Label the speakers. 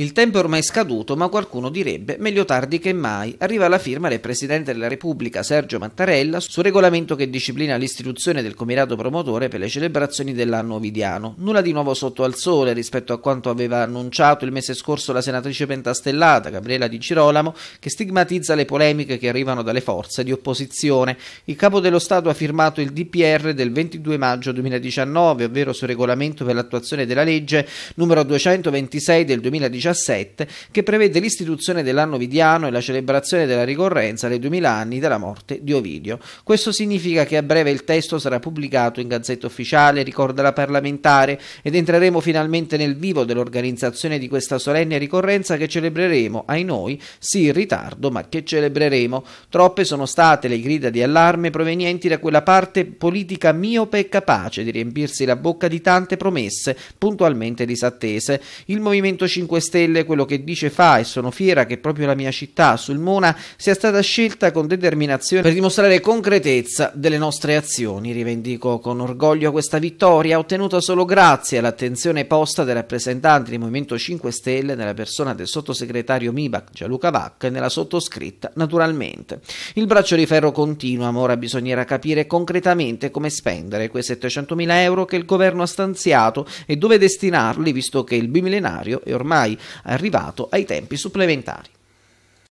Speaker 1: Il tempo è ormai scaduto, ma qualcuno direbbe meglio tardi che mai. Arriva la firma del Presidente della Repubblica Sergio Mattarella sul regolamento che disciplina l'istituzione del comitato promotore per le celebrazioni dell'anno ovidiano. Nulla di nuovo sotto al sole rispetto a quanto aveva annunciato il mese scorso la senatrice pentastellata Gabriela Di Girolamo, che stigmatizza le polemiche che arrivano dalle forze di opposizione. Il capo dello Stato ha firmato il DPR del 22 maggio 2019, ovvero sul regolamento per l'attuazione della legge numero 226 del 2019 2017 che prevede l'istituzione dell'anno vidiano e la celebrazione della ricorrenza dei 2000 anni della morte di Ovidio. Questo significa che a breve il testo sarà pubblicato in Gazzetta Ufficiale, ricorda la parlamentare, ed entreremo finalmente nel vivo dell'organizzazione di questa solenne ricorrenza che celebreremo, ai noi, sì in ritardo, ma che celebreremo. Troppe sono state le grida di allarme provenienti da quella parte politica miope e capace di riempirsi la bocca di tante promesse puntualmente disattese. Il Movimento 5 Stelle Stelle quello che dice fa e sono fiera che proprio la mia città, Sulmona, sia stata scelta con determinazione per dimostrare concretezza delle nostre azioni. Rivendico con orgoglio questa vittoria ottenuta solo grazie all'attenzione posta dai rappresentanti del Movimento 5 Stelle nella persona del sottosegretario Mibac Gianluca Vacca e nella sottoscritta naturalmente. Il braccio di ferro continua, ma ora bisognerà capire concretamente come spendere quei 700.000 euro che il governo ha stanziato e dove destinarli visto che il bimillenario è ormai arrivato ai tempi supplementari.